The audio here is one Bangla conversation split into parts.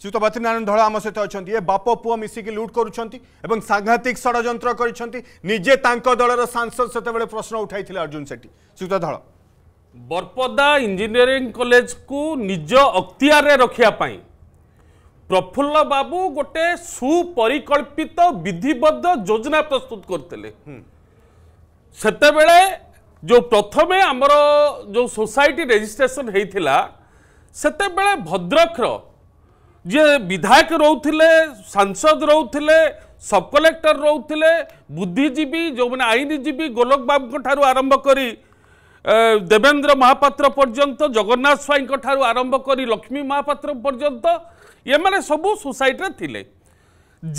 শ্রীযুক্ত বদ্রীনারায়ণ ধলা আমার সহ অনেক এ বাপ পুয় মিশিকি লুট করছেন এবং সাংঘাতিক ষড়যন্ত্র করছেন নিজে তাঁক দলের সাংসদ সেতবে প্রশ্ন উঠাই অর্জুন সেটি শ্রীযুক্ত ধল বরপদা ইঞ্জিনিয়ারিং কলেজ কু নিজ অক্তিয়ারে রক্ষা প্রফুল্ল বাবু গোটে সুপরিকল্পিত বিধিবদ্ধ যোজনা প্রস্তুত করলে সেতবে যে প্রথমে আমার যে সোসাইটি রেজিস্ট্রেসন হয়েছিল সেতবে ভদ্রকর ଯିଏ ବିଧାୟକ ରହୁଥିଲେ ସାଂସଦ ରହୁଥିଲେ ସବ୍ କଲେକ୍ଟର ରହୁଥିଲେ ବୁଦ୍ଧିଜୀବୀ ଯେଉଁମାନେ ଆଇନଜୀବୀ ଗୋଲକ ବାବୁଙ୍କ ଠାରୁ ଆରମ୍ଭ କରି ଦେବେନ୍ଦ୍ର ମହାପାତ୍ର ପର୍ଯ୍ୟନ୍ତ ଜଗନ୍ନାଥ ସ୍ୱାଇଁଙ୍କ ଠାରୁ ଆରମ୍ଭ କରି ଲକ୍ଷ୍ମୀ ମହାପାତ୍ର ପର୍ଯ୍ୟନ୍ତ ଏମାନେ ସବୁ ସୋସାଇଟିରେ ଥିଲେ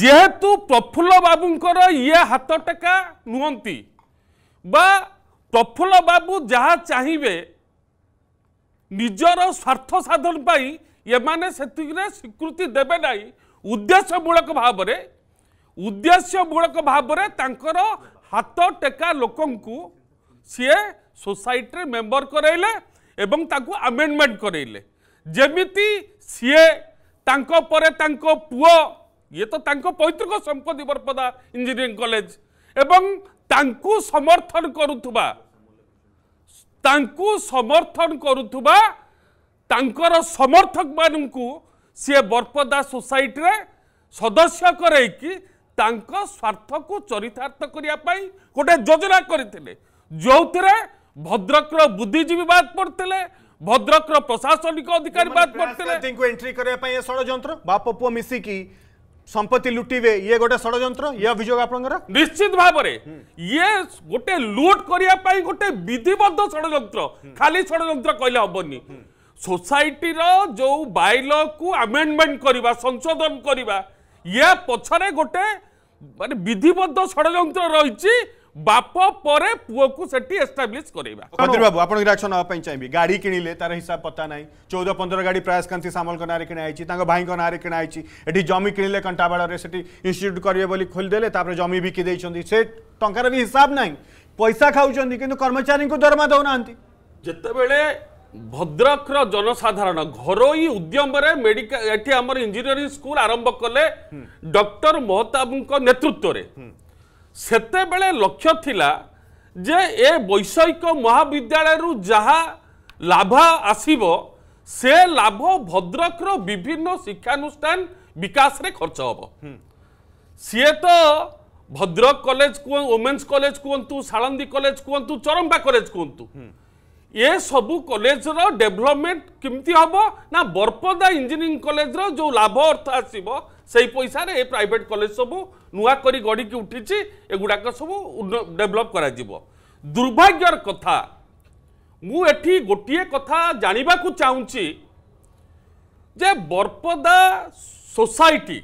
ଯେହେତୁ ପ୍ରଫୁଲ୍ଲ ବାବୁଙ୍କର ଇଏ ହାତ ଟେକା ନୁହନ୍ତି ବା ପ୍ରଫୁଲ୍ଲ ବାବୁ ଯାହା ଚାହିଁବେ ନିଜର ସ୍ୱାର୍ଥ ସାଧନ ପାଇଁ ଏମାନେ ସେତିକିରେ ସ୍ୱୀକୃତି ଦେବେ ନାହିଁ ଉଦ୍ଦେଶ୍ୟମୂଳକ ଭାବରେ ଉଦ୍ଦେଶ୍ୟମୂଳକ ଭାବରେ ତାଙ୍କର ହାତ ଟେକା ଲୋକଙ୍କୁ ସିଏ ସୋସାଇଟିରେ ମେମ୍ବର କରେଇଲେ ଏବଂ ତାକୁ ଆମେଣ୍ଡମେଣ୍ଟ କରେଇଲେ ଯେମିତି ସିଏ ତାଙ୍କ ପରେ ତାଙ୍କ ପୁଅ ଇଏ ତ ତାଙ୍କ ପୈତୃକ ସମ୍ପତ୍ତି ବରପଦା ଇଞ୍ଜିନିୟରିଂ କଲେଜ ଏବଂ ତାଙ୍କୁ ସମର୍ଥନ କରୁଥିବା ତାଙ୍କୁ ସମର୍ଥନ କରୁଥିବା ତାଙ୍କର ସମର୍ଥକମାନଙ୍କୁ ସିଏ ବରପଦା ସୋସାଇଟିରେ ସଦସ୍ୟ କରେଇକି ତାଙ୍କ ସ୍ୱାର୍ଥକୁ ଚରିତାର୍ଥ କରିବା ପାଇଁ ଗୋଟେ ଯୋଜନା କରିଥିଲେ ଯେଉଁଥିରେ ଭଦ୍ରକର ବୁଦ୍ଧିଜୀବୀ ବାଦ ପଡ଼ିଥିଲେ ଭଦ୍ରକର ପ୍ରଶାସନିକ ଅଧିକାରୀ ବାଦ ପଡ଼ିଥିଲେ ଏଣ୍ଟ୍ରି କରିବା ପାଇଁ ଏ ଷଡ଼ଯନ୍ତ୍ର ବାପ ପୁଅ ମିଶିକି ସମ୍ପତ୍ତି ଲୁଟିବେ ଇଏ ଗୋଟେ ଷଡ଼ଯନ୍ତ୍ର ଇଏ ଅଭିଯୋଗ ଆପଣଙ୍କର ନିଶ୍ଚିତ ଭାବରେ ଇଏ ଗୋଟେ ଲୁଟ୍ କରିବା ପାଇଁ ଗୋଟେ ବିଧିବଦ୍ଧ ଷଡ଼ଯନ୍ତ୍ର ଖାଲି ଷଡ଼ଯନ୍ତ୍ର କହିଲେ ହବନି সোসাইটির যে বাইলকু আমেন্ডমেন্ট করা সংশোধন করা ইয়ে পছরে গোটে মানে বিধিবদ্ধ ষড়যন্ত্র রয়েছে বাপ পরে পুয়াকু সেটি এস্টাবলিশ করাইবা মন্ত্রী বাবু আপনার রিয়াকশন হওয়া পাই চাইবি গাড়ি কিনিলে তার হিসাব পতা নাই চৌদ পনের গাড়ি প্রয়াসকান্তি সামলক নাঁরে কিনা হয়েছি তাঁর ভাইঙ্ক নাঁরে কিনা হয়েছি এটি জমি কিনিলে কণ্টাবাড়ে সেটি ইনস্টিট্ୟୁଟ୍ করবে বলে খোলিদেলে তাপরে জমি বিকি দিয়েছেন সে টঙ্কার বি হিসাব নাই পয়সা খাওছেন কিন্তু কর্মচারী দরমা দেউ না যেতবে ଭଦ୍ରକର ଜନସାଧାରଣ ଘରୋଇ ଉଦ୍ୟମରେ ମେଡିକାଲ ଏଠି ଆମର ଇଞ୍ଜିନିୟରିଂ ସ୍କୁଲ ଆରମ୍ଭ କଲେ ଡକ୍ଟର ମହତାବଙ୍କ ନେତୃତ୍ୱରେ ସେତେବେଳେ ଲକ୍ଷ୍ୟ ଥିଲା ଯେ ଏ ବୈଷୟିକ ମହାବିଦ୍ୟାଳୟରୁ ଯାହା ଲାଭ ଆସିବ ସେ ଲାଭ ଭଦ୍ରକର ବିଭିନ୍ନ ଶିକ୍ଷାନୁଷ୍ଠାନ ବିକାଶରେ ଖର୍ଚ୍ଚ ହେବ ସିଏ ତ ଭଦ୍ରକ କଲେଜ କୁହନ୍ତୁ ଓମେନ୍ସ କଲେଜ କୁହନ୍ତୁ ସାଳନ୍ଦୀ କଲେଜ କୁହନ୍ତୁ ଚରମ୍ବା କଲେଜ କୁହନ୍ତୁ ଏ ସବୁ କଲେଜର ଡେଭଲପମେଣ୍ଟ କେମିତି ହେବ ନା ବରପଦା ଇଞ୍ଜିନିୟରିଂ କଲେଜର ଯେଉଁ ଲାଭ ଅର୍ଥ ଆସିବ ସେହି ପଇସାରେ ଏ ପ୍ରାଇଭେଟ୍ କଲେଜ ସବୁ ନୂଆ କରି ଗଢ଼ିକି ଉଠିଛି ଏଗୁଡ଼ାକ ସବୁ ଡେଭଲପ କରାଯିବ ଦୁର୍ଭାଗ୍ୟର କଥା ମୁଁ ଏଠି ଗୋଟିଏ କଥା ଜାଣିବାକୁ ଚାହୁଁଛି ଯେ ବରପଦା ସୋସାଇଟି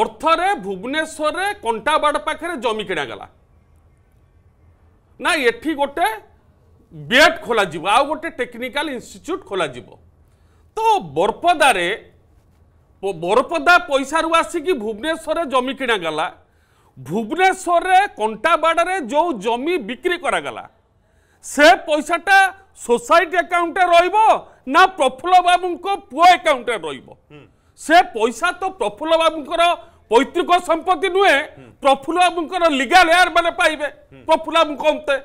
ଅର୍ଥରେ ଭୁବନେଶ୍ୱରରେ କଣ୍ଟାବାଡ଼ ପାଖରେ ଜମି କିଣାଗଲା ନା ଏଠି ଗୋଟେ ବିଏଡ୍ ଖୋଲାଯିବ ଆଉ ଗୋଟେ ଟେକ୍ନିକାଲ ଇନଷ୍ଟିଚ୍ୟୁଟ୍ ଖୋଲାଯିବ ତ ବରପଦାରେ ବରପଦା ପଇସାରୁ ଆସିକି ଭୁବନେଶ୍ୱରରେ ଜମି କିଣାଗଲା ଭୁବନେଶ୍ୱରରେ କଣ୍ଟାବାଡ଼ରେ ଯେଉଁ ଜମି ବିକ୍ରି କରାଗଲା ସେ ପଇସାଟା ସୋସାଇଟି ଆକାଉଣ୍ଟରେ ରହିବ ନା ପ୍ରଫୁଲ୍ଲ ବାବୁଙ୍କ ପୁଅ ଆକାଉଣ୍ଟରେ ରହିବ ସେ ପଇସା ତ ପ୍ରଫୁଲ୍ଲ ବାବୁଙ୍କର ପୈତୃକ ସମ୍ପତ୍ତି ନୁହେଁ ପ୍ରଫୁଲ୍ଲ ବାବୁଙ୍କର ଲିଗାଲ ଏୟାର ମାନେ ପାଇବେ ପ୍ରଫୁଲ୍ଲ ବାବୁଙ୍କ ଅନ୍ତେ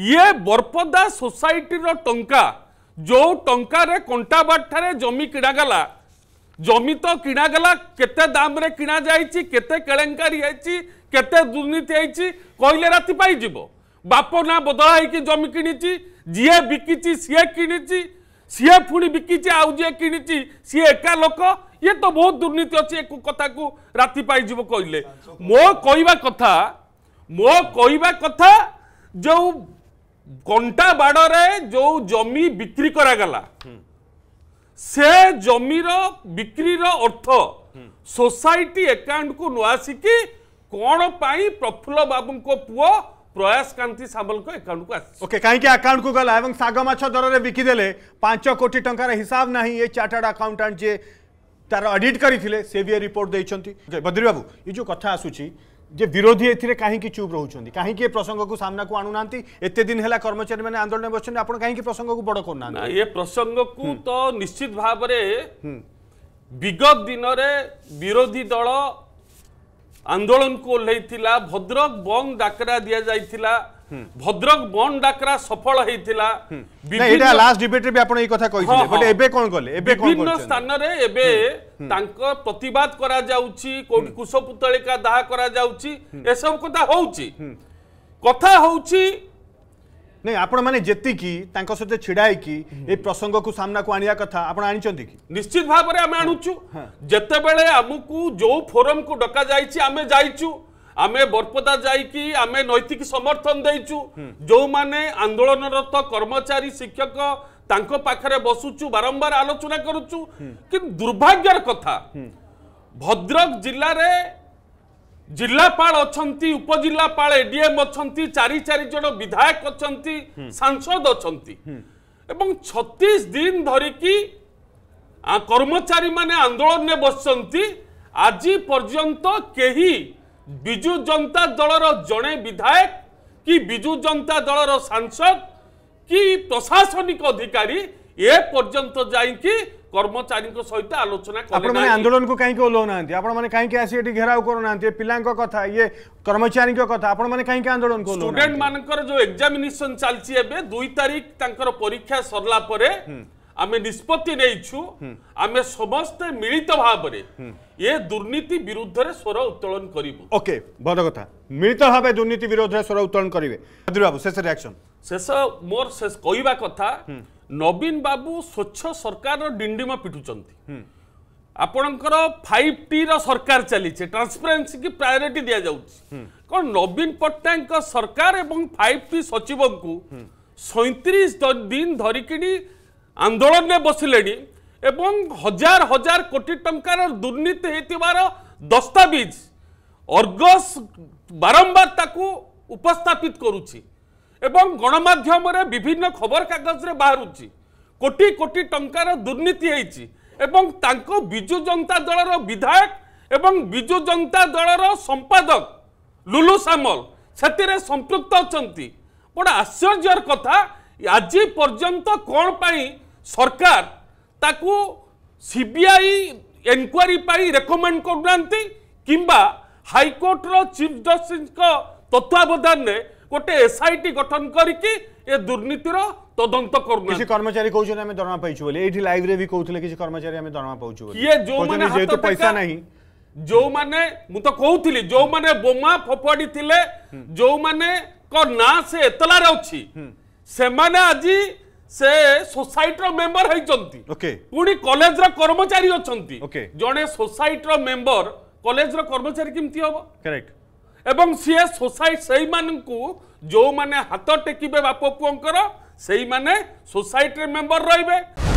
ଇଏ ବରପଦା ସୋସାଇଟିର ଟଙ୍କା ଯେଉଁ ଟଙ୍କାରେ କଣ୍ଟାବାଟଠାରେ ଜମି କିଣାଗଲା ଜମି ତ କିଣାଗଲା କେତେ ଦାମରେ କିଣାଯାଇଛି କେତେ କେଳେଙ୍କାରୀ ହେଇଛି କେତେ ଦୁର୍ନୀତି ହେଇଛି କହିଲେ ରାତି ପାଇଯିବ ବାପ ନାଁ ବଦଳା ହେଇକି ଜମି କିଣିଛି ଯିଏ ବିକିଛି ସିଏ କିଣିଛି ସିଏ ପୁଣି ବିକିଛି ଆଉ ଯିଏ କିଣିଛି ସିଏ ଏକା ଲୋକ ଇଏ ତ ବହୁତ ଦୁର୍ନୀତି ଅଛି ଏ କଥାକୁ ରାତି ପାଇଯିବ କହିଲେ ମୋ କହିବା କଥା ମୋ କହିବା କଥା ଯେଉଁ কন্টা বাড়রে যে জমি বিক্রি করা গলা সে জমির বিক্রির অর্থ সোসাইটি একাউন্ট কু নআসিকি কোণ পাই প্রফুল্ল বাবুঙ্ক পুয় প্রয়াস কান্তি সাবলক একাউন্ট কু আসছে ওকে কাইকি একাউন্ট কু গলা এবং সাগ মাছ দররে বিকি দেলে 5 কোটি টঙ্কার হিসাব নাহি এ চার্টার্ড আকাউন্টান্ট যে তার অডিট করিলে সেভিয়ার রিপোর্ট দেইছন্তি বদ্রি বাবু এই যে কথা আসুচি যে বিরোধী এতে কী চুপ রুচান কী এ প্রসঙ্গক সামনাকু আনু না এত দিন হল কর্মচারী মানে আন্দোলন বসছেন আপনার কী প্রসঙ্গক বড় করু না এ প্রসঙ্গকু তো নিশ্চিত ভাবে বিগত দিনরে বিরোধী দল আন্দোলনকু ওহ্লাইলা ভদ্রক বং ডাকরা দিয়া যাইতিলা ভদ্রক বন্ড ডাকরা সফল হয়েছিল এটা লাস্ট ডিবেট রে আপন এই কথা কইছিলে বাট এবে কোন কলে এবে কোন বিভিন্ন স্থানরে এবে তাঙ্ক প্রতিবাদ করা যাউচি কোটি কুশপুতলিকা দাহ করা যাউচি এসব কথা হউচি কথা হউচি ନାଇଁ ଆପଣମାନେ ଯେତିକି ତାଙ୍କ ସହିତ ଛିଡ଼ା ହେଇକି ଏ ପ୍ରସଙ୍ଗକୁ ସାମ୍ନାକୁ ଆଣିବା କଥା ଆପଣ ଆଣିଛନ୍ତି କି ନିଶ୍ଚିତ ଭାବରେ ଆମେ ଆଣୁଛୁ ଯେତେବେଳେ ଆମକୁ ଯୋଉ ଫୋରମକୁ ଡକାଯାଇଛି ଆମେ ଯାଇଛୁ ଆମେ ବରପଦା ଯାଇକି ଆମେ ନୈତିକ ସମର୍ଥନ ଦେଇଛୁ ଯେଉଁମାନେ ଆନ୍ଦୋଳନରତ କର୍ମଚାରୀ ଶିକ୍ଷକ ତାଙ୍କ ପାଖରେ ବସୁଛୁ ବାରମ୍ବାର ଆଲୋଚନା କରୁଛୁ କିନ୍ତୁ ଦୁର୍ଭାଗ୍ୟର କଥା ଭଦ୍ରକ ଜିଲ୍ଲାରେ ଜିଲ୍ଲାପାଳ ଅଛନ୍ତି ଉପଜିଲ୍ଲାପାଳ ଏଡିଏମ୍ ଅଛନ୍ତି ଚାରି ଚାରି ଜଣ ବିଧାୟକ ଅଛନ୍ତି ସାଂସଦ ଅଛନ୍ତି ଏବଂ ଛତିଶ ଦିନ ଧରିକି କର୍ମଚାରୀମାନେ ଆନ୍ଦୋଳନରେ ବସିଛନ୍ତି ଆଜି ପର୍ଯ୍ୟନ୍ତ କେହି ବିଜୁ ଜନତା ଦଳର ଜଣେ ବିଧାୟକ କି ବିଜୁ ଜନତା ଦଳର ସାଂସଦ କି ପ୍ରଶାସନିକ ଅଧିକାରୀ ଏ ପର୍ଯ୍ୟନ୍ତ ଯାଇକି কর্মচারীঙ্ সহিত আলোচনা আপনার আন্দোলনকে কাইকি ওলাও না আপনার কাইকি আসি এটি ঘেরাও করু না পিলাঙ্ কথা ইয়ে কর্মচারী কথা আপনার কাইকি আন্দোলন স্টুডেন্ট মানকর যে এক্সামিনেশন চালছি এবে দুই তারিখ তাঙ্কর পরীক্ষা সরলা পরে আমি নিষ্পত্তি নেইছু আমি সমস্তে মিলিত ভাবে এ দুর্নীতি বিরুদ্ধে স্বর উত্তোলন করবু ওকে ভাল কথা মিলিত ভাবে দুর্নীতি বিরুদ্ধে স্বর উত্তোলন করবে বাবু শেষ রিয়াকশন শেষ মোর শেষ কইবা কথা নবীন বাবু স্বচ্ছ সরকার ডিডিম পিটুচার ଆପଣଙ୍କର সরকার ଟିର ট্রান্সপারেন্সি কি প্রায়োরিটি দিয়া ଦିଆଯାଉଛି କ'ଣ নবীন ପଟ୍ଟନାୟକଙ୍କ সরকার এবং ফাইভ টি ସଚିବଙ୍କୁ সৈত্রিশ দিন ଧରିକିଣି আন্দোলনে বসিলে এবং হাজার হাজার কোটি টঙ্কার দুর্নীতি হয়েছিবার দস্তাবিজ অর্গস বারম্বার তাকে উপস্থাপিত করুছি এবং গণমাধ্যমে বিভিন্ন খবরকাগজে বাহুছি কোটি কোটি টঙ্কার দুর্নীতি হয়েছি এবং তাঁক বিজু জনতা দলর বিধায়ক এবং বিজু জনতা দলর সম্পাদক লুলু সামল সেতিরে সম্পৃক্ত অনেক বড় আশ্চর্যর কথা আজ পর্যন্ত কোণ পাই সরকার তাকে সিবিআই এনকোয়ারি পাই রেকমেন্ড করুনা কিংবা হাইকোর্টর চিফ জস্টিস তত্ত্বাবধানে গোটে এসআইটি গঠন করিকি এ দুর্নীতির তদন্ত করুন কিছু কর্মচারী কৌছেন আমি দরমা পাইছু বলে এইটি লাইভ রে বি কৌছিলে কিছু কর্মচারী আমি দরমা পাউছু কিয়ে যো মানে যেহেতু পয়সা নাই যো মানে মু তো কৌଥିଲି যো মানে বোমা ফোপাড়ি থিলে যো মানে ক না সে এতলারে অছি ସେମାନେ ଆଜି ସେ ସୋସାଇଟିର ମେମ୍ବର ହେଇଛନ୍ତି ପୁଣି କଲେଜର କର୍ମଚାରୀ ଅଛନ୍ତି ଜଣେ ସୋସାଇଟିର ମେମ୍ବର କଲେଜର କର୍ମଚାରୀ କେମିତି ହବ ଏବଂ ସିଏ ସୋସାଇଟି ସେଇମାନଙ୍କୁ ଯେଉଁମାନେ ହାତ ଟେକିବେ ବାପ ପୁଅଙ୍କର ସେଇମାନେ ସୋସାଇଟିରେ ମେମ୍ବର ରହିବେ